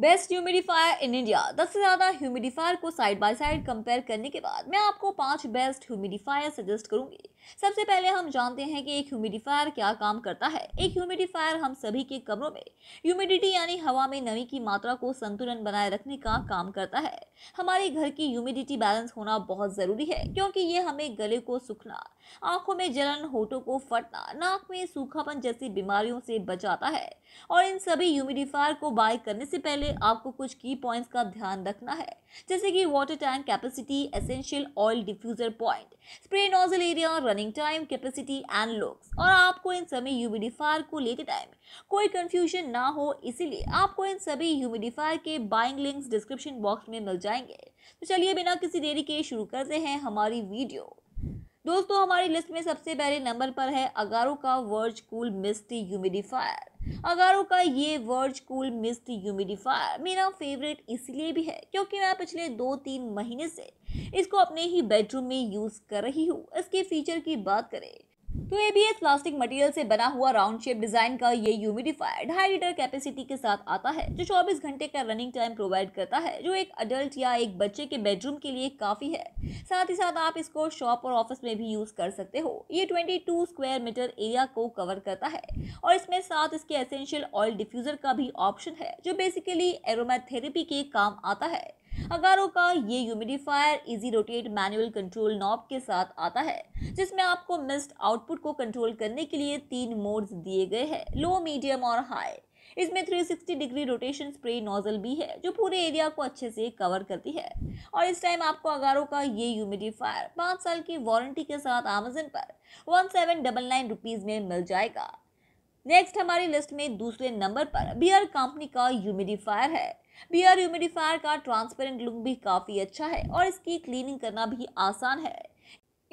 best humidifier in India दस से ज़्यादा ह्यूमिडिफायर को साइड बाय साइड कंपेयर करने के बाद मैं आपको पांच बेस्ट ह्यूमिडिफायर सजेस्ट करूंगी सबसे पहले हम जानते हैं कि एक ह्यूमिडिफायर क्या काम करता है एक ह्यूमिडिफायर हम सभी के कमरों में ह्यूमिडिटी यानी हवा में नमी की मात्रा को संतुलन बनाए रखने का काम करता है हमारे घर की ह्यूमिडिटी बैलेंस होना बहुत ज़रूरी है क्योंकि ये हमें गले को सूखना आंखों में जलन होठों को फटना नाक में सूखापन जैसी बीमारियों से बचाता है और इन सभी ह्यूमिडिफायर को बाय करने से पहले आपको कुछ की पॉइंट्स का ध्यान रखना है जैसे कि water tank capacity essential oil diffuser point spray nozzle area running time capacity and looks और आपको इन सभी ह्यूमिडिफायर को लेते टाइम कोई कंफ्यूजन ना हो इसीलिए आपको इन सभी ह्यूमिडिफायर के बाइंग लिंक्स डिस्क्रिप्शन बॉक्स में मिल जाएंगे तो चलिए बिना किसी देरी के शुरू करते हैं हमारी वीडियो दोस्तों हमारी लिस्ट में सबसे पहले नंबर पर है अगारो का verge cool mist humidifier Agaro का ये वर्ज कूल मिस्ट ह्यूमिडिफायर मेरा फेवरेट इसलिए भी है क्योंकि मैं पिछले दो तीन महीने से इसको अपने ही बेडरूम में यूज़ कर रही हूँ इसके फीचर की बात करें तो एबीएस प्लास्टिक मटेरियल से बना हुआ राउंड शेप डिजाइन का ये ह्यूमिडिफायर ढाई लीटर कैपेसिटी के साथ आता है जो 24 घंटे का रनिंग टाइम प्रोवाइड करता है जो एक अडल्ट या एक बच्चे के बेडरूम के लिए काफ़ी है साथ ही साथ आप इसको शॉप और ऑफिस में भी यूज़ कर सकते हो ये 22 स्क्वायर मीटर एरिया को कवर करता है और इसमें साथ इसके एसेंशियल ऑयल डिफ्यूज़र का भी ऑप्शन है जो बेसिकली एरोमाथेरेपी के काम आता है अगारो का ये humidifier easy rotate manual control knob के साथ आता है जिसमें आपको मिस्ड आउटपुट को कंट्रोल करने के लिए तीन मोड्स दिए गए हैं लो मीडियम और हाई इसमें 360 डिग्री रोटेशन स्प्रे नोजल भी है जो पूरे एरिया को अच्छे से कवर करती है और इस टाइम आपको अगारो का ये ह्यूमिडिफायर पाँच साल की वारंटी के साथ अमेजन पर one seven double nine rupees में मिल जाएगा नेक्स्ट हमारी लिस्ट में दूसरे नंबर पर बियर कंपनी का ह्यूमिडिफायर है बियर ह्यूमिडिफायर का ट्रांसपेरेंट लुक भी काफ़ी अच्छा है और इसकी क्लीनिंग करना भी आसान है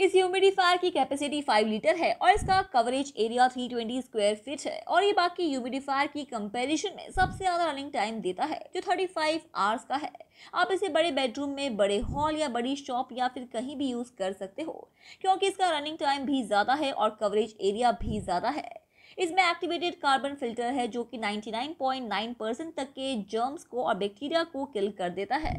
इस ह्यूमिडिफायर की कैपेसिटी फाइव लीटर है और इसका coverage area three twenty square feet है और ये बाकी ह्यूमिडिफायर की कंपैरिजन में सबसे ज़्यादा रनिंग टाइम देता है जो थर्टी फाइव आवर्स का है आप इसे बड़े बेडरूम में बड़े हॉल या बड़ी शॉप या फिर कहीं भी यूज़ कर सकते हो क्योंकि इसका रनिंग टाइम भी ज़्यादा है और कवरेज एरिया भी ज़्यादा है इसमें एक्टिवेटेड कार्बन फिल्टर है जो कि 99.9 परसेंट तक के जर्म्स को और बैक्टीरिया को किल कर देता है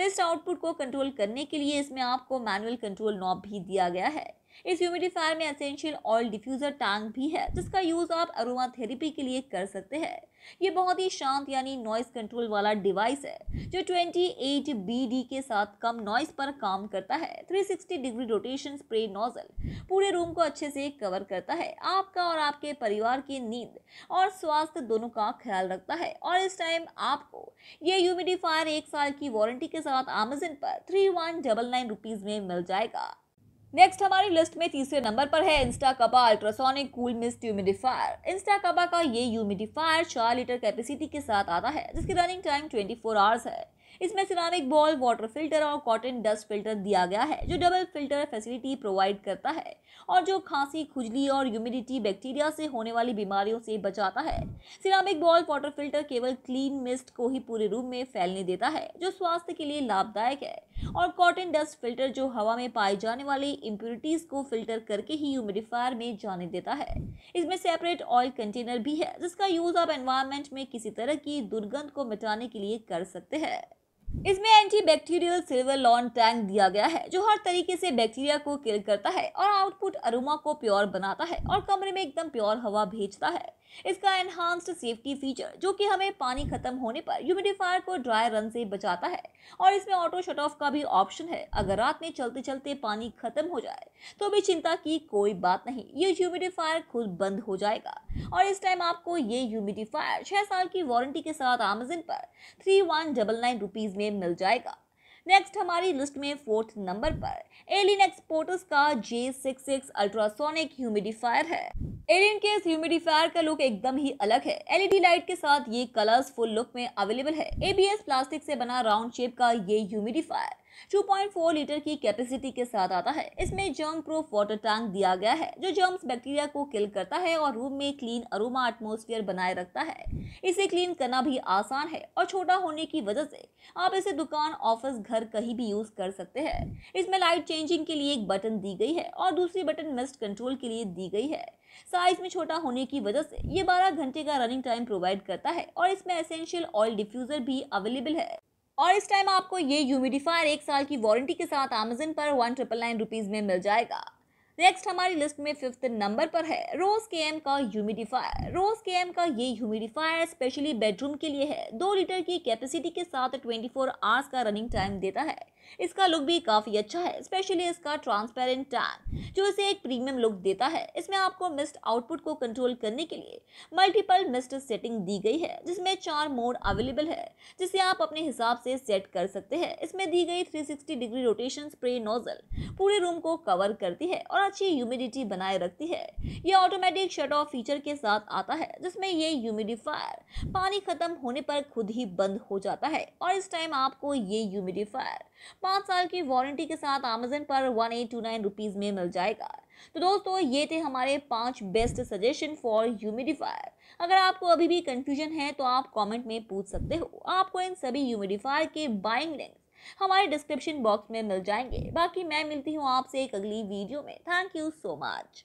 मिस्ड आउटपुट को कंट्रोल करने के लिए इसमें आपको मैनुअल कंट्रोल नॉब भी दिया गया है इस ह्यूमिडिफायर में एसेंशियल ऑयल डिफ्यूज़र टैंक भी है जिसका यूज़ आप अरोमा थेरेपी के लिए कर सकते हैं ये बहुत ही शांत यानी नॉइस कंट्रोल वाला डिवाइस है जो 28 BD के साथ कम नॉइस पर काम करता है 360 डिग्री रोटेशन स्प्रे नोजल पूरे रूम को अच्छे से कवर करता है आपका और आपके परिवार की नींद और स्वास्थ्य दोनों का ख्याल रखता है और इस टाइम आपको ये ह्यूमिडिफायर एक साल की वारंटी के साथ अमेजन पर थ्री वन में मिल जाएगा नेक्स्ट हमारी लिस्ट में तीसरे नंबर पर है InstaCuppa ultrasonic cool mist humidifier InstaCuppa का ये यूमिडिफायर चार लीटर कैपेसिटी के साथ आता है जिसकी रनिंग टाइम फोर आवर्स है इसमें सिरामिक बॉल वाटर फिल्टर और कॉटन डस्ट फिल्टर दिया गया है जो डबल फिल्टर फैसिलिटी प्रोवाइड करता है और जो खांसी खुजली और ह्यूमिडिटी बैक्टीरिया से होने वाली बीमारियों से बचाता है सिरामिक बॉल वाटर फिल्टर केवल क्लीन मिस्ट को ही पूरे रूम में फैलने देता है जो स्वास्थ्य के लिए लाभदायक है और कॉटन डस्ट फिल्टर जो हवा में पाए जाने वाली इम्प्योरिटीज को फिल्टर करके ही ह्यूमिडिफायर में जाने देता है इसमें सेपरेट ऑयल कंटेनर भी है जिसका यूज आप एनवायरमेंट में किसी तरह की दुर्गंध को मिटाने के लिए कर सकते हैं इसमें anti bacterial silver ion tank दिया गया है जो हर तरीके से बैक्टीरिया को किल करता है और आउटपुट अरोमा को प्योर बनाता है और कमरे में एकदम प्योर हवा भेजता है इसका एनहांस्ड सेफ्टी फीचर जो कि हमें पानी खत्म होने पर ह्यूमिडिफायर को ड्राई रन से बचाता है और इसमें ऑटो शट ऑफ का भी ऑप्शन है अगर रात में चलते चलते पानी खत्म हो जाए तो भी चिंता की कोई बात नहीं ये ह्यूमिडिफायर खुद बंद हो जाएगा और इस टाइम आपको ये ह्यूमिडिफायर छः साल की वारंटी के साथ अमेजन पर three one double nine rupees में मिल जाएगा नेक्स्ट हमारी लिस्ट में फोर्थ नंबर पर एलिन एक्सपोर्टर्स का J six six ultrasonic humidifier है एलियन के इस ह्यूमिडिफायर का लुक एकदम ही अलग है एलईडी लाइट के साथ ये फुल लुक में अवेलेबल है एबीएस प्लास्टिक से बना राउंड शेप का ये ह्यूमिडिफायर 2.4 लीटर की कैपेसिटी के साथ आता है इसमें जर्म प्रूफ वाटर टैंक दिया गया है जो जर्म्स बैक्टीरिया को किल करता है और रूम में क्लीन अरोमा एटमोसफियर बनाए रखता है इसे क्लीन करना भी आसान है और छोटा होने की वजह से आप इसे दुकान ऑफिस घर कहीं भी यूज़ कर सकते हैं इसमें लाइट चेंजिंग के लिए एक बटन दी गई है और दूसरी बटन मिस्ट कंट्रोल के लिए दी गई है साइज में छोटा होने की वजह से ये 12 घंटे का रनिंग टाइम प्रोवाइड करता है और इसमें एसेंशियल ऑयल डिफ्यूज़र भी अवेलेबल है और इस टाइम आपको ये ह्यूमिडिफायर एक साल की वारंटी के साथ अमेजन पर वन ट्रिपल नाइन रुपीज़ में मिल जाएगा नेक्स्ट हमारी लिस्ट में फिफ्थ नंबर पर है रोज के एम का ह्यूमिडिफायर रोज के एम का ये ह्यूमिडिफायर स्पेशली बेडरूम के लिए है दो लीटर की कैपेसिटी के साथ ट्वेंटी फोर आवर्स का रनिंग टाइम देता है इसका लुक भी काफ़ी अच्छा है स्पेशली इसका ट्रांसपेरेंट टैंक जो इसे एक प्रीमियम लुक देता है इसमें आपको मिस्ट आउटपुट को कंट्रोल करने के लिए मल्टीपल मिस्ट सेटिंग दी गई है जिसमें चार मोड अवेलेबल है जिसे आप अपने हिसाब से सेट कर सकते हैं इसमें दी गई 360 डिग्री रोटेशन स्प्रे नोजल पूरे रूम को कवर करती है और अच्छी ह्यूमिडिटी बनाए रखती है ये ऑटोमेटिक शट ऑफ फीचर के साथ आता है जिसमें ये ह्यूमिडिफायर पानी खत्म होने पर खुद ही बंद हो जाता है और इस टाइम आपको ये ह्यूमिडिफायर पाँच साल की वारंटी के साथ अमेजन पर one eight two nine rupees में मिल जाएगा तो दोस्तों ये थे हमारे पांच बेस्ट सजेशन फॉर ह्यूमिडिफायर अगर आपको अभी भी कंफ्यूजन है तो आप कमेंट में पूछ सकते हो आपको इन सभी ह्यूमिडिफायर के बाइंग लिंक हमारे डिस्क्रिप्शन बॉक्स में मिल जाएंगे बाकी मैं मिलती हूँ आपसे एक अगली वीडियो में थैंक यू सो मच